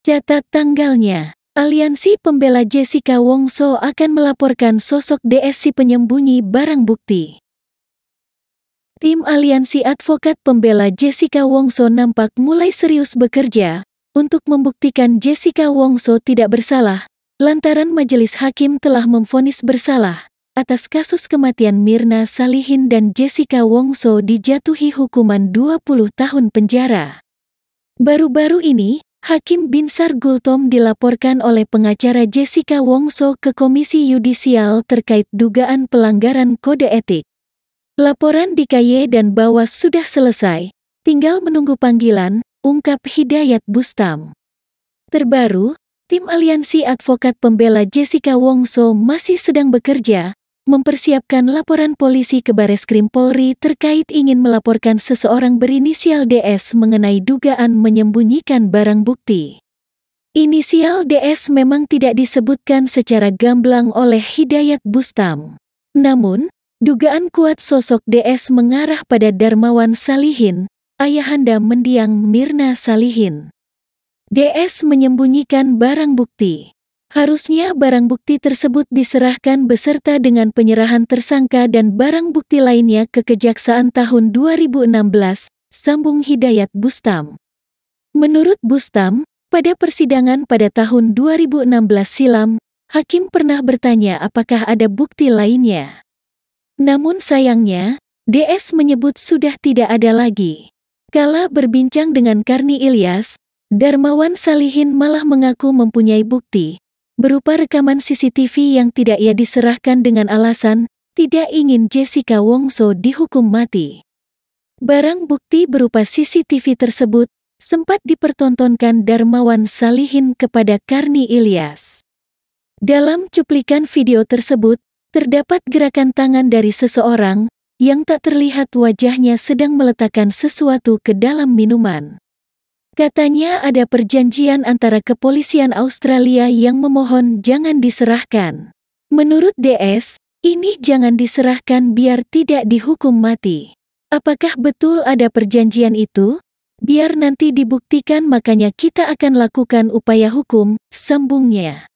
Catat tanggalnya. Aliansi Pembela Jessica Wongso akan melaporkan sosok DSC penyembunyi barang bukti. Tim Aliansi Advokat Pembela Jessica Wongso nampak mulai serius bekerja untuk membuktikan Jessica Wongso tidak bersalah lantaran majelis hakim telah memfonis bersalah atas kasus kematian Mirna Salihin dan Jessica Wongso dijatuhi hukuman 20 tahun penjara. Baru-baru ini, Hakim Binsar Gultom dilaporkan oleh pengacara Jessica Wongso ke Komisi Yudisial terkait dugaan pelanggaran kode etik. Laporan di KY dan Bawas sudah selesai, tinggal menunggu panggilan, ungkap Hidayat Bustam. Terbaru, tim aliansi advokat pembela Jessica Wongso masih sedang bekerja mempersiapkan laporan polisi ke Krim Polri terkait ingin melaporkan seseorang berinisial DS mengenai dugaan menyembunyikan barang bukti. Inisial DS memang tidak disebutkan secara gamblang oleh Hidayat Bustam. Namun, dugaan kuat sosok DS mengarah pada Darmawan Salihin, ayahanda mendiang Mirna Salihin. DS menyembunyikan barang bukti. Harusnya barang bukti tersebut diserahkan beserta dengan penyerahan tersangka dan barang bukti lainnya ke Kejaksaan tahun 2016, sambung Hidayat Bustam. Menurut Bustam, pada persidangan pada tahun 2016 silam, hakim pernah bertanya apakah ada bukti lainnya. Namun sayangnya, DS menyebut sudah tidak ada lagi. Kala berbincang dengan Karni Ilyas, Darmawan Salihin malah mengaku mempunyai bukti, berupa rekaman CCTV yang tidak ia diserahkan dengan alasan tidak ingin Jessica Wongso dihukum mati. Barang bukti berupa CCTV tersebut sempat dipertontonkan Darmawan Salihin kepada Karni Ilyas. Dalam cuplikan video tersebut, terdapat gerakan tangan dari seseorang yang tak terlihat wajahnya sedang meletakkan sesuatu ke dalam minuman. Katanya ada perjanjian antara kepolisian Australia yang memohon jangan diserahkan. Menurut DS, ini jangan diserahkan biar tidak dihukum mati. Apakah betul ada perjanjian itu? Biar nanti dibuktikan makanya kita akan lakukan upaya hukum, sambungnya.